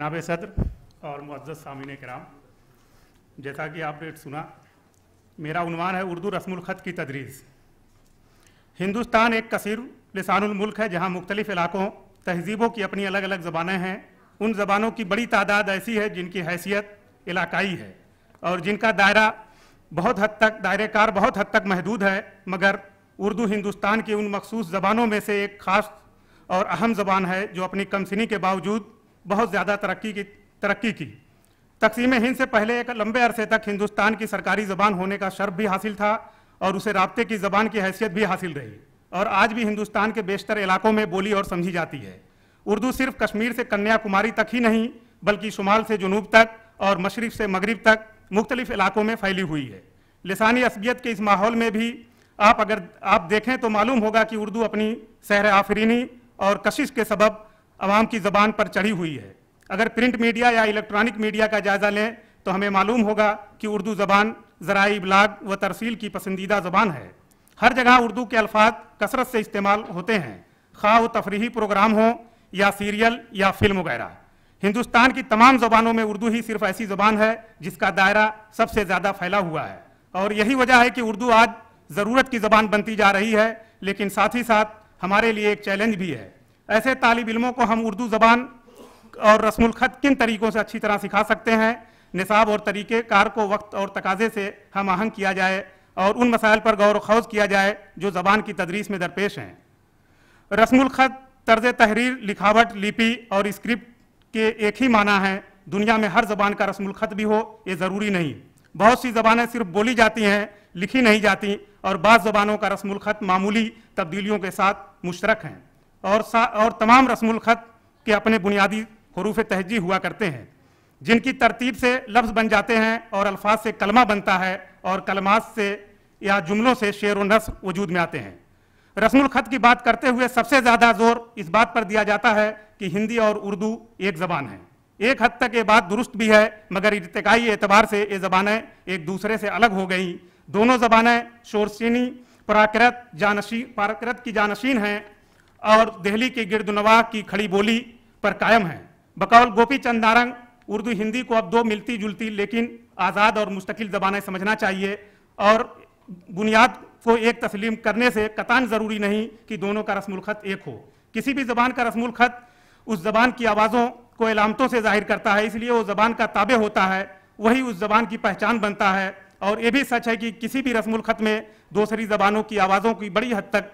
नाब सदर और मुआज़ सामिन कराम जैसा कि आपने सुना मेरा उनवान है उर्दू रस्म ख़त की तदरीस हिंदुस्तान एक कसर लसानमल्क है जहाँ मुख्तलिफ़ इलाक़ों तहजीबों की अपनी अलग अलग ज़बानें हैं उन ज़बानों की बड़ी तादाद ऐसी है जिनकी हैसियत इलाकाई है और जिनका दायरा बहुत हद तक दायरेकार बहुत हद तक महदूद है मगर उर्दू हिंदुस्तान की उन मखसूस ज़बानों में से एक ख़ास और अहम ज़बान है जो अपनी कमसनी के बावजूद बहुत ज़्यादा तरक्की की तरक्की की तकसीम हिंद से पहले एक लंबे अरसे तक हिंदुस्तान की सरकारी ज़बान होने का शर्फ भी हासिल था और उसे रबते की ज़बान की हैसियत भी हासिल रही और आज भी हिंदुस्तान के बेशतर इलाकों में बोली और समझी जाती है उर्दू सिर्फ कश्मीर से कन्याकुमारी तक ही नहीं बल्कि शुमाल से जुनूब तक और मशरक़ से मगरब तक मुख्तलिफ़ इलाकों में फैली हुई है लसानी असबियत के इस माहौल में भी आप अगर आप देखें तो मालूम होगा कि उर्दू अपनी सहर आफरीनी और कशिश के सबब आवाम की ज़बान पर चढ़ी हुई है अगर प्रिंट मीडिया या इलेक्ट्रॉनिक मीडिया का जायज़ा लें तो हमें मालूम होगा कि उर्दू ज़बान ज़रा इबलाग व तरसील की पसंदीदा ज़बान है हर जगह उर्दू के अल्फाज कसरत से इस्तेमाल होते हैं खा व तफरी प्रोग्राम हों या सीरियल या फिल्म वगैरह हिंदुस्तान की तमाम ज़बानों में उर्दू ही सिर्फ ऐसी ज़बान है जिसका दायरा सबसे ज़्यादा फैला हुआ है और यही वजह है कि उर्दू आज ज़रूरत की ज़बान बनती जा रही है लेकिन साथ ही साथ हमारे लिए एक चैलेंज भी है ऐसे तालब इलमों को हम उर्दू ज़बान और रस्म ख़त किन तरीक़ों से अच्छी तरह सिखा सकते हैं निसाब और तरीक़े कार को वक्त और तकाजे से हम आहंग किया जाए और उन मसाइल पर गौर ख़ौज किया जाए जो ज़बान की तदरीस में दरपेश हैं रस्म ख़त तर्ज तहरीर लिखावट लिपि और इस्क्रिप्ट के एक ही माना है दुनिया में हर जबान का रस्म ख़त भी हो ये ज़रूरी नहीं बहुत सी ज़बानें सिर्फ बोली जाती हैं लिखी नहीं जाती और बाद ज़बानों का रस्म ख़त मामूली तब्दीलियों के साथ मुश्तरक हैं और और तमाम रस्म ख़त के अपने बुनियादी हरूफ तहजी हुआ करते हैं जिनकी तरतीब से लफ्ज़ बन जाते हैं और अल्फाज से कलमा बनता है और कलमात से या जुमलों से शेर व नस वजूद में आते हैं रस्म ख़त की बात करते हुए सबसे ज़्यादा जोर इस बात पर दिया जाता है कि हिंदी और उर्दू एक ज़बान है एक हद तक ये बात दुरुस्त भी है मगर इरतकाई एतबार से ये ज़बानें एक दूसरे से अलग हो गई दोनों ज़बानें शोरसिनी पराकृत जानशी पारकृत की जानशीन हैं और दिल्ली के गिरदनवा की खड़ी बोली पर कायम है बकौल गोपी चंद नारंग उर्दू हिंदी को अब दो मिलती जुलती लेकिन आज़ाद और मुस्तकिल जबानें समझना चाहिए और बुनियाद को एक तस्लीम करने से कतान ज़रूरी नहीं कि दोनों का रसमुल ख़त एक हो किसी भी ज़बान का रसमुल ख़त उस ज़बान की आवाज़ों को अलामतों से जाहिर करता है इसलिए वो ज़बान का ताबे होता है वही उस ज़बान की पहचान बनता है और ये भी सच है कि किसी भी रसमुल ख़त में दूसरी ज़बानों की आवाज़ों की बड़ी हद तक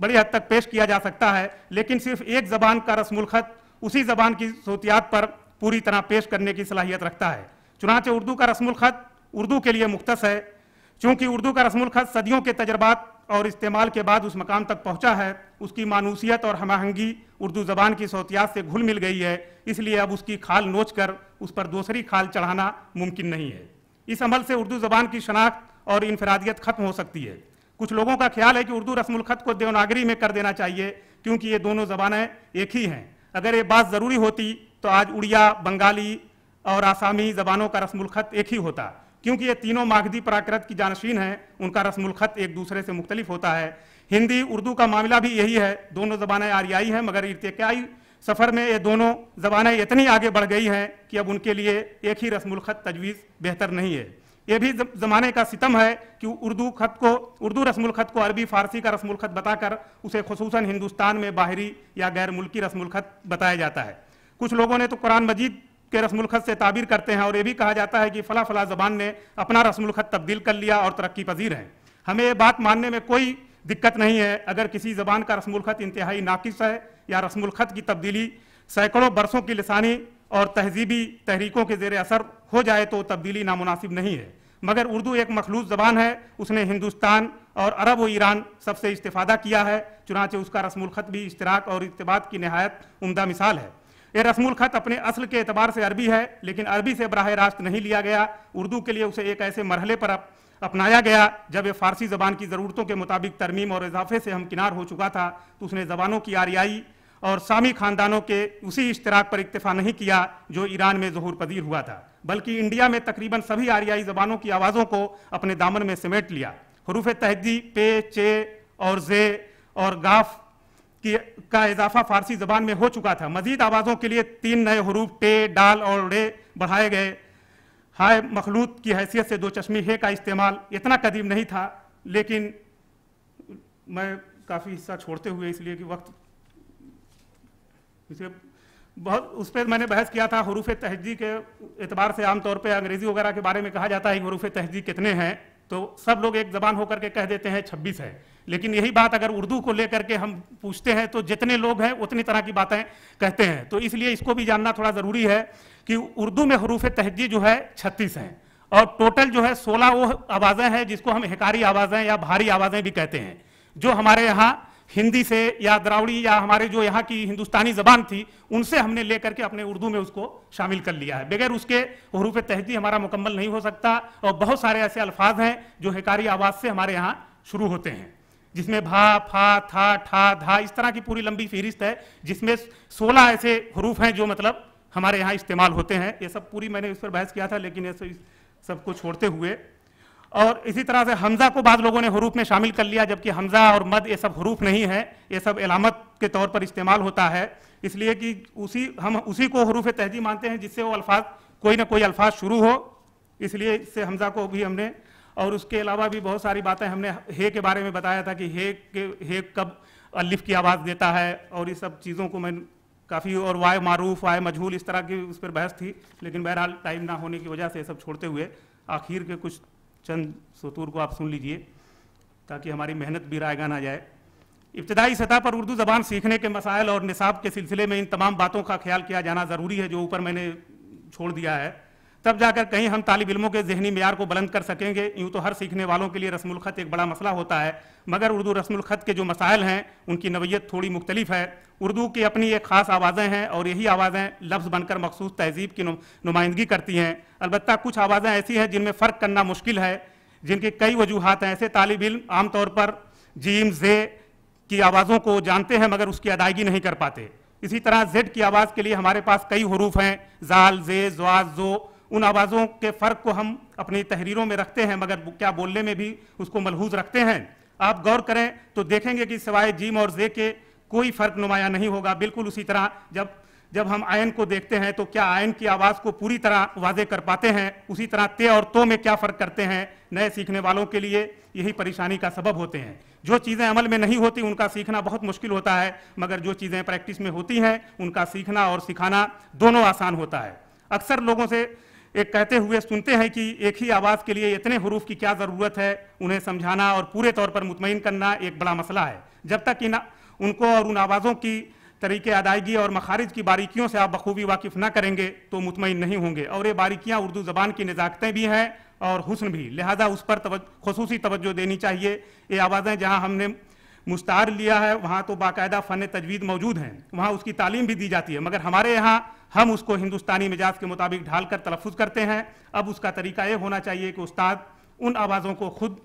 बड़ी हद तक पेश किया जा सकता है लेकिन सिर्फ एक जबान का रसमुलखत उसी जबान की सोतियात पर पूरी तरह पेश करने की सलाहियत रखता है चुनाचे उर्दू का रसमुलखत उर्दू के लिए मुख्त है चूँकि उर्दू का रसमुलखत सदियों के तजर्बात और इस्तेमाल के बाद उस मकाम तक पहुँचा है उसकी मानूसियत और हमाहंगी उर्दू ज़बान की सौतियात से घुल मिल गई है इसलिए अब उसकी खाल नोच कर उस पर दूसरी खाल चढ़ाना मुमकिन नहीं है इस अमल से उर्दू ज़बान की शनाख्त और इनफरादियत ख़त्म हो सकती है कुछ लोगों का ख्याल है कि उर्दू रस्मुल ख़त को देवनागरी में कर देना चाहिए क्योंकि ये दोनों ज़बानें एक ही हैं अगर ये बात ज़रूरी होती तो आज उड़िया बंगाली और आसामी ज़बानों का रस्मुल ख़त एक ही होता क्योंकि ये तीनों माघदी प्राकृत की जानशीन हैं उनका रस्मुल ख़त एक दूसरे से मुख्तलिफ होता है हिंदी उर्दू का मामला भी यही है दोनों ज़बानें आरियाई हैं मगर इरतकई सफ़र में ये दोनों ज़बानें इतनी आगे बढ़ गई हैं कि अब उनके लिए एक ही रस्मुल ख़त तजवीज़ बेहतर नहीं है ये भी ज़माने का सितम है कि उर्दू खत को उर्दू रसमुल खत को अरबी फ़ारसी का रसमुल खत बताकर उसे खसूस हिंदुस्तान में बाहरी या गैर मुल्की रसमुल खत बताया जाता है कुछ लोगों ने तो कुरान मजीद के रसमुल खत से ताबीर करते हैं और ये भी कहा जाता है कि फ़ला फ़ला ज़बान ने अपना रसमुल खत तब्दील कर लिया और तरक्की पजीर है हमें ये बात मानने में कोई दिक्कत नहीं है अगर किसी ज़बान का रसमुल खत इंतहाई नाकिस है या रसमुल खत की तब्दीली सैकड़ों बरसों की लसानी और तहजीबी तहरीकों के ज़ेर असर हो जाए तो तब्दीली नामनासिब नहीं है मगर उर्दू एक मखलूस ज़बान है उसने हिंदुस्तान और अरब व ईरान सबसे इस्ता किया है चुनाचे उसका रस्मुल ख़त भी इश्तराक और इतबाद की नहायत उमदा मिसाल है यह रस्मुल ख़त अपने असल के अतबार से अरबी है लेकिन अरबी से बरह रास्त नहीं लिया गया उर्दू के लिए उसे एक ऐसे मरहले पर अपनाया गया जब यह फ़ारसी ज़बान की ज़रूरतों के मुताबिक तरमीम और इजाफे से हमकिनार हो चुका था तो उसने ज़बानों की आरियाई और सामी खानदानों के उसी इश्तराक पर इतफा नहीं किया जो ईरान में जहूर पदीर हुआ था बल्कि इंडिया में तकरीबन सभी आरियाई जबानों की आवाज़ों को अपने दामन में समेट लिया हरूफ तहदी पे चे और जे और गाफ की का इजाफा फारसी जबान में हो चुका था मजीद आवाज़ों के लिए तीन नए हरूफ टे डाल और रे बढ़ाए गए हाय मखलूत की हैसियत से दो चश्मी हे का इस्तेमाल इतना कदीम नहीं था लेकिन मैं काफ़ी हिस्सा छोड़ते हुए इसलिए कि वक्त इसे बहुत उस पर मैंने बहस किया था हरूफ तहजी के एतबार से आमतौर पर अंग्रेज़ी वगैरह के बारे में कहा जाता है कि हरूफ तहजी कितने हैं तो सब लोग एक ज़बान होकर के कह देते हैं छब्बीस है लेकिन यही बात अगर उर्दू को लेकर के हम पूछते हैं तो जितने लोग हैं उतनी तरह की बातें कहते हैं तो इसलिए इसको भी जानना थोड़ा ज़रूरी है कि उर्दू में हरूफ तहजी जो है छत्तीस हैं और टोटल जो है सोलह वो आवाज़ें हैं जिसको हम हकारी आवाज़ें या भारी आवाज़ें भी कहते हैं जो हमारे यहाँ हिंदी से या द्रावड़ी या हमारे जो यहाँ की हिंदुस्तानी ज़बान थी उनसे हमने ले के अपने उर्दू में उसको शामिल कर लिया है बगैर उसके हरूफ तहदी हमारा मुकम्मल नहीं हो सकता और बहुत सारे ऐसे अल्फाज हैं जो हकारी आवाज़ से हमारे यहाँ शुरू होते हैं जिसमें भा फा था ठा धा इस तरह की पूरी लंबी फहरिस्त है जिसमें सोलह ऐसे हरूफ हैं जो मतलब हमारे यहाँ इस्तेमाल होते हैं ये सब पूरी मैंने इस पर बहस किया था लेकिन ये सब सबको छोड़ते हुए और इसी तरह से हमज़ा को बाद लोगों ने हरूफ में शामिल कर लिया जबकि हमज़ा और मद ये सब हरूफ नहीं है ये सब अलामत के तौर पर इस्तेमाल होता है इसलिए कि उसी हम उसी को हरूफ तहजी मानते हैं जिससे वो अल्फाज कोई ना कोई अल्फाज शुरू हो इसलिए इससे हमज़ा को भी हमने और उसके अलावा भी बहुत सारी बातें हमने हे के बारे में बताया था कि हे के हे कब अलिफ की आवाज़ देता है और ये सब चीज़ों को मैं काफ़ी और वाय मारूफ वाय मजहूल इस तरह की उस पर बहस थी लेकिन बहरहाल टाइम ना होने की वजह से ये सब छोड़ते हुए आखिर के कुछ चंद सतूर को आप सुन लीजिए ताकि हमारी मेहनत भी रायगा ना जाए इब्तदाई सतह पर उर्दू ज़बान सीखने के मसाइल और निसाब के सिलसिले में इन तमाम बातों का ख्याल किया जाना ज़रूरी है जो ऊपर मैंने छोड़ दिया है तब जाकर कहीं हम तालब इलमों के जहनी मैार को बुलंद कर सकेंगे यूँ तो हर सीखने वालों के लिए रस्म ख़त एक बड़ा मसला होता है मगर उर्दू रस्म ख़त के जो मसाइल हैं उनकी नवीयत थोड़ी मुख्तलिफ है उर्दू की अपनी एक ख़ास आवाज़ें हैं और यही आवाज़ें लफ्ज़ बनकर मखसूस तहजीब की नुमाइंदगी करती हैं अलबत् कुछ आवाज़ें ऐसी हैं जिनमें फ़र्क करना मुश्किल है जिनके कई वजूहत हैं ऐसे तालब इम आमतौर पर जीम जे की आवाज़ों को जानते हैं मगर उसकी अदायगी नहीं कर पाते इसी तरह जेड की आवाज़ के लिए हमारे पास कई हरूफ हैं जाल जे जवाज जो उन आवाज़ों के फ़र्क को हम अपनी तहरीरों में रखते हैं मगर क्या बोलने में भी उसको मलहूज रखते हैं आप गौर करें तो देखेंगे कि सवाए जीम और जे के कोई फ़र्क नुमाया नहीं होगा बिल्कुल उसी तरह जब जब हम आयन को देखते हैं तो क्या आयन की आवाज़ को पूरी तरह वाजे कर पाते हैं उसी तरह ते और तो में क्या फ़र्क करते हैं नए सीखने वालों के लिए यही परेशानी का सबब होते हैं जो चीज़ें अमल में नहीं होती उनका सीखना बहुत मुश्किल होता है मगर जो चीज़ें प्रैक्टिस में होती हैं उनका सीखना और सिखाना दोनों आसान होता है अक्सर लोगों से एक कहते हुए सुनते हैं कि एक ही आवाज़ के लिए इतने हरूफ की क्या ज़रूरत है उन्हें समझाना और पूरे तौर पर मुतमिन करना एक बड़ा मसला है जब तक इन उनको और उन आवाज़ों की तरीके अदायगी और मखारज की बारीकियों से आप बखूबी वाकिफ़ ना करेंगे तो मुतमिन नहीं होंगे और ये बारीकियाँ उर्दू ज़बान की नज़ाकतें भी हैं और हुसन भी लिहाजा उस पर खसूसी तवज्जो देनी चाहिए ये आवाज़ें जहाँ हमने मुस्तार लिया है वहाँ तो बाकायदा फ़न तजवीज़ मौजूद हैं वहाँ उसकी तालीम भी दी जाती है मगर हमारे यहाँ हम उसको हिंदुस्तानी मिजाज के मुताबिक ढाल कर तलफ़ करते हैं अब उसका तरीका ये होना चाहिए कि उस्ताद उन आवाज़ों को खुद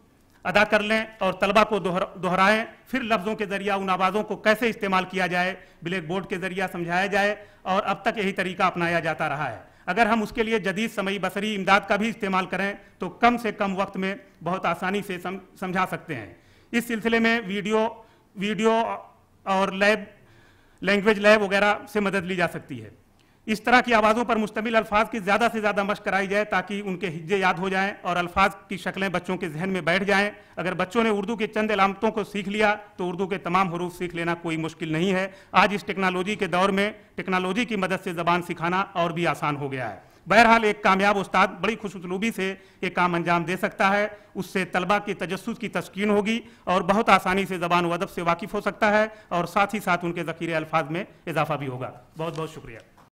अदा कर लें और तलबा को दोहराएं फिर लफ्ज़ों के ज़रिए उन आवाज़ों को कैसे इस्तेमाल किया जाए ब्लैक बोर्ड के ज़रिए समझाया जाए और अब तक यही तरीका अपनाया जाता रहा है अगर हम उसके लिए जदीद समय बसरी इमदाद का भी इस्तेमाल करें तो कम से कम वक्त में बहुत आसानी से समझा सकते हैं इस सिलसिले में वीडियो वीडियो और लैब लैंग्वेज लैब वगैरह से मदद ली जा सकती है इस तरह की आवाज़ों पर मुश्तमिल अल्फाज की ज़्यादा से ज़्यादा मश्क कराई जाए ताकि उनके हिज्जे याद हो जाएं और अल्फाज की शक्लें बच्चों के जहन में बैठ जाएं अगर बच्चों ने उर्दू के चंद अलामतों को सीख लिया तो उर्दू के तमाम हरूफ सीख लेना कोई मुश्किल नहीं है आज इस टेक्नोलॉजी के दौर में टेक्नोलॉजी की मदद से ज़बान सिखाना और भी आसान हो गया है बहरहाल एक कामयाब उस्ताद बड़ी खुशलूबी से ये काम अंजाम दे सकता है उससे तलबा के तजस की तस्किन होगी और बहुत आसानी से ज़बान अदब से वाकिफ़ हो सकता है और साथ ही साथ उनके ज़ख़ीरे अल्फाज में इजाफा भी होगा बहुत बहुत शुक्रिया